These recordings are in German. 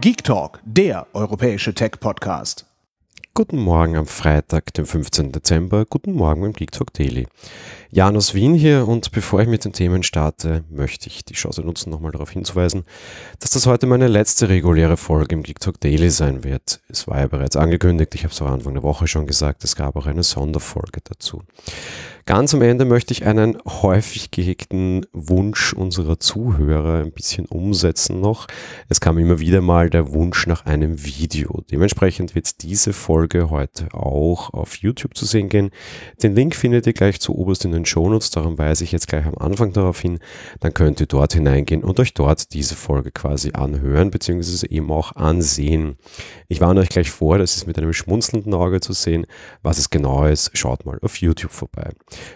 Geek Talk, der europäische Tech-Podcast. Guten Morgen am Freitag, dem 15. Dezember. Guten Morgen beim Geek Talk Daily. Janus Wien hier und bevor ich mit den Themen starte, möchte ich die Chance nutzen, nochmal darauf hinzuweisen, dass das heute meine letzte reguläre Folge im Geek Talk Daily sein wird. Es war ja bereits angekündigt, ich habe es auch Anfang der Woche schon gesagt, es gab auch eine Sonderfolge dazu. Ganz am Ende möchte ich einen häufig gehegten Wunsch unserer Zuhörer ein bisschen umsetzen noch. Es kam immer wieder mal der Wunsch nach einem Video. Dementsprechend wird diese Folge heute auch auf YouTube zu sehen gehen. Den Link findet ihr gleich zu oberst in den Shownotes, darum weise ich jetzt gleich am Anfang darauf hin. Dann könnt ihr dort hineingehen und euch dort diese Folge quasi anhören bzw. eben auch ansehen. Ich warne euch gleich vor, das ist mit einem schmunzelnden Auge zu sehen. Was es genau ist, schaut mal auf YouTube vorbei.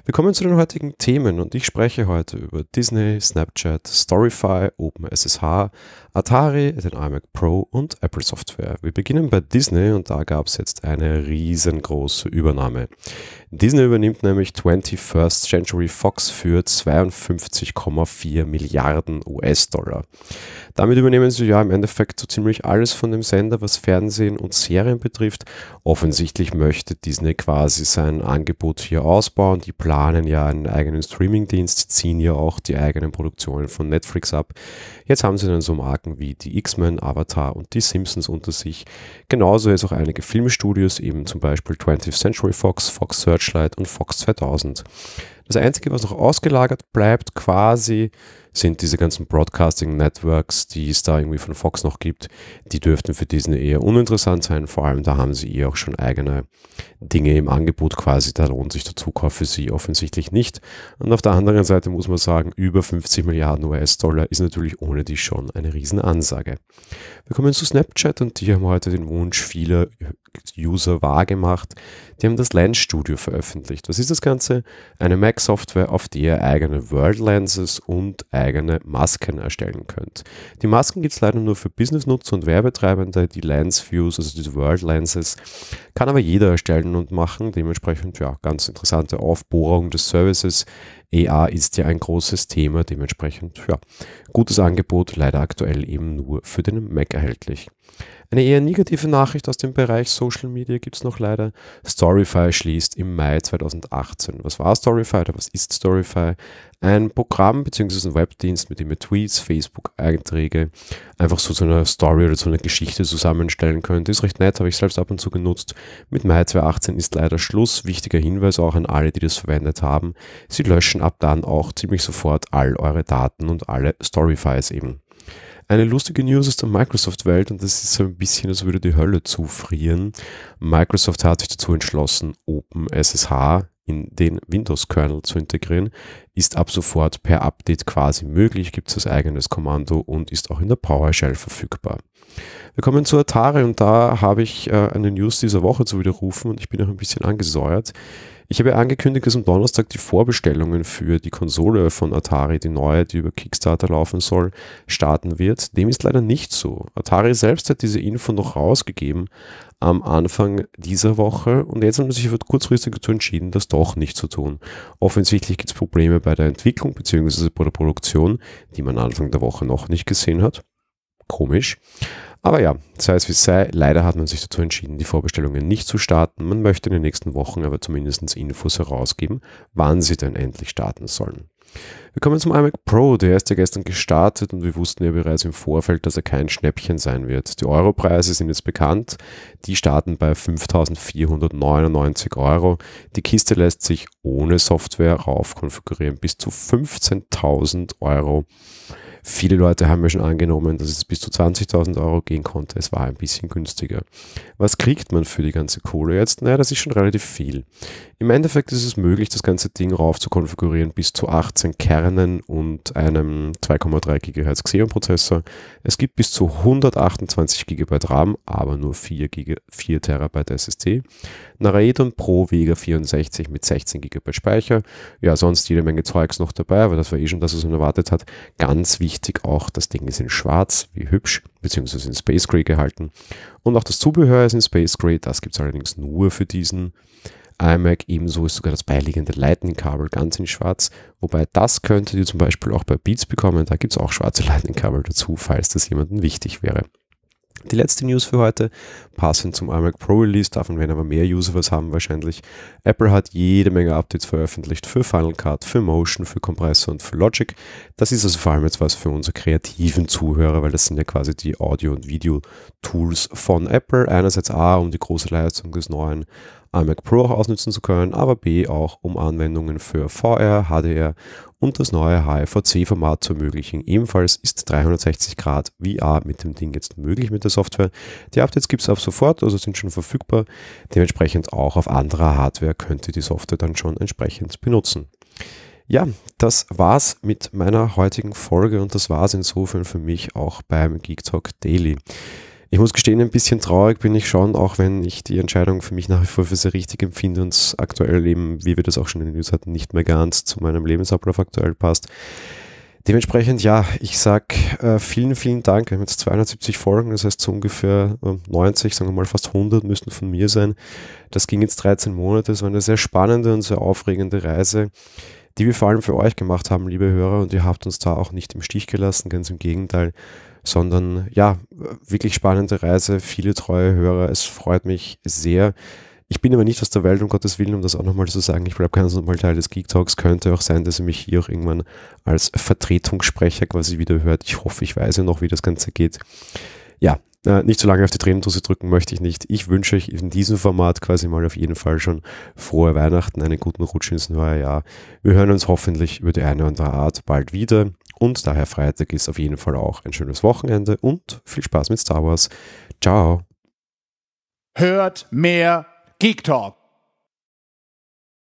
Wir kommen zu den heutigen Themen und ich spreche heute über Disney, Snapchat, Storify, OpenSSH, Atari, den iMac Pro und Apple Software. Wir beginnen bei Disney und da gab es jetzt eine riesengroße Übernahme. Disney übernimmt nämlich 21st Century Fox für 52,4 Milliarden US-Dollar. Damit übernehmen sie ja im Endeffekt so ziemlich alles von dem Sender, was Fernsehen und Serien betrifft. Offensichtlich möchte Disney quasi sein Angebot hier ausbauen die planen ja einen eigenen Streamingdienst, ziehen ja auch die eigenen Produktionen von Netflix ab. Jetzt haben sie dann so Marken wie die X-Men, Avatar und die Simpsons unter sich. Genauso ist auch einige Filmstudios, eben zum Beispiel 20th Century Fox, Fox Searchlight und Fox 2000. Das Einzige, was noch ausgelagert bleibt, quasi sind diese ganzen Broadcasting-Networks, die es da irgendwie von Fox noch gibt, die dürften für diesen eher uninteressant sein. Vor allem da haben sie eh auch schon eigene Dinge im Angebot quasi. Da lohnt sich der Zukauf für sie offensichtlich nicht. Und auf der anderen Seite muss man sagen, über 50 Milliarden US-Dollar ist natürlich ohne die schon eine Riesenansage. Wir kommen zu Snapchat und die haben heute den Wunsch vieler User wahrgemacht. Die haben das Lens Studio veröffentlicht. Was ist das Ganze? Eine Mac-Software, auf der eigene World Lenses und eigene eigene Masken erstellen könnt. Die Masken gibt es leider nur für Business-Nutzer und Werbetreibende, die Lens Views, also diese World Lenses, kann aber jeder erstellen und machen. Dementsprechend ja, ganz interessante Aufbohrung des Services. EA ist ja ein großes Thema, dementsprechend ja, gutes Angebot, leider aktuell eben nur für den Mac erhältlich. Eine eher negative Nachricht aus dem Bereich Social Media gibt es noch leider. Storify schließt im Mai 2018. Was war Storify oder was ist Storify? Ein Programm bzw. ein Webdienst, mit dem ihr Tweets, Facebook-Einträge einfach so zu einer Story oder zu einer Geschichte zusammenstellen könnt. Ist recht nett, habe ich selbst ab und zu genutzt. Mit Mai 2018 ist leider Schluss. Wichtiger Hinweis auch an alle, die das verwendet haben. Sie löschen ab dann auch ziemlich sofort all eure Daten und alle Storyfiles eben. Eine lustige News aus der Microsoft-Welt und das ist so ein bisschen, als würde die Hölle zufrieren. Microsoft hat sich dazu entschlossen, OpenSSH in den Windows-Kernel zu integrieren, ist ab sofort per Update quasi möglich, gibt es das eigenes Kommando und ist auch in der PowerShell verfügbar. Wir kommen zu Atari und da habe ich äh, eine News dieser Woche zu widerrufen und ich bin auch ein bisschen angesäuert. Ich habe ja angekündigt, dass am Donnerstag die Vorbestellungen für die Konsole von Atari, die neue, die über Kickstarter laufen soll, starten wird. Dem ist leider nicht so. Atari selbst hat diese Info noch rausgegeben am Anfang dieser Woche und jetzt haben sie sich kurzfristig dazu entschieden, das doch nicht zu tun. Offensichtlich gibt es Probleme bei der Entwicklung bzw. bei der Produktion, die man Anfang der Woche noch nicht gesehen hat. Komisch. Aber ja, sei es wie sei, leider hat man sich dazu entschieden, die Vorbestellungen nicht zu starten. Man möchte in den nächsten Wochen aber zumindest Infos herausgeben, wann sie denn endlich starten sollen. Wir kommen zum iMac Pro, der ist ja gestern gestartet und wir wussten ja bereits im Vorfeld, dass er kein Schnäppchen sein wird. Die Europreise sind jetzt bekannt, die starten bei 5.499 Euro. Die Kiste lässt sich ohne Software raufkonfigurieren bis zu 15.000 Euro. Viele Leute haben ja schon angenommen, dass es bis zu 20.000 Euro gehen konnte. Es war ein bisschen günstiger. Was kriegt man für die ganze Kohle jetzt? Naja, das ist schon relativ viel. Im Endeffekt ist es möglich, das ganze Ding rauf zu konfigurieren bis zu 18 Kernen und einem 2,3 GHz Xeon Prozessor. Es gibt bis zu 128 GB RAM, aber nur 4, GB, 4 TB SSD. Eine Pro Vega 64 mit 16 GB Speicher. Ja, sonst jede Menge Zeugs noch dabei, aber das war eh schon das, was man erwartet hat. Ganz wichtig auch, das Ding ist in schwarz, wie hübsch, beziehungsweise in Space Gray gehalten. Und auch das Zubehör ist in Space Gray, das gibt es allerdings nur für diesen iMac ebenso ist sogar das beiliegende Lightning-Kabel ganz in schwarz. Wobei das könntet ihr zum Beispiel auch bei Beats bekommen. Da gibt es auch schwarze Lightning-Kabel dazu, falls das jemandem wichtig wäre. Die letzte News für heute, passend zum iMac Pro Release, davon werden aber mehr User was haben wahrscheinlich. Apple hat jede Menge Updates veröffentlicht für Final Cut, für Motion, für Kompressor und für Logic. Das ist also vor allem jetzt was für unsere kreativen Zuhörer, weil das sind ja quasi die Audio- und Video-Tools von Apple. Einerseits A, um die große Leistung des neuen iMac Pro auch ausnutzen zu können, aber B auch, um Anwendungen für VR, HDR und das neue HFVC-Format zu ermöglichen. Ebenfalls ist 360 Grad VR mit dem Ding jetzt möglich mit der Software. Die Updates gibt es ab sofort, also sind schon verfügbar. Dementsprechend auch auf anderer Hardware könnte die Software dann schon entsprechend benutzen. Ja, das war's mit meiner heutigen Folge und das war's insofern für mich auch beim Geek Talk Daily. Ich muss gestehen, ein bisschen traurig bin ich schon, auch wenn ich die Entscheidung für mich nach wie vor für sehr richtig empfinde und aktuell eben, wie wir das auch schon in den News hatten, nicht mehr ganz zu meinem Lebensablauf aktuell passt. Dementsprechend, ja, ich sag äh, vielen, vielen Dank. Wir haben jetzt 270 Folgen, das heißt so ungefähr 90, ähm, sagen wir mal fast 100 müssten von mir sein. Das ging jetzt 13 Monate. Es war eine sehr spannende und sehr aufregende Reise, die wir vor allem für euch gemacht haben, liebe Hörer. Und ihr habt uns da auch nicht im Stich gelassen, ganz im Gegenteil sondern ja, wirklich spannende Reise, viele treue Hörer, es freut mich sehr. Ich bin aber nicht aus der Welt, um Gottes Willen, um das auch nochmal zu sagen. Ich bleibe ganz normal Teil des Geek Talks. Könnte auch sein, dass ihr mich hier auch irgendwann als Vertretungssprecher quasi wieder hört. Ich hoffe, ich weiß ja noch, wie das Ganze geht. Ja, äh, nicht zu so lange auf die Tränendose drücken möchte ich nicht. Ich wünsche euch in diesem Format quasi mal auf jeden Fall schon frohe Weihnachten, einen guten Rutsch ins neue Jahr. Wir hören uns hoffentlich über die eine oder andere Art bald wieder und daher Freitag ist auf jeden Fall auch ein schönes Wochenende und viel Spaß mit Star Wars. Ciao. Hört mehr Geek Talk.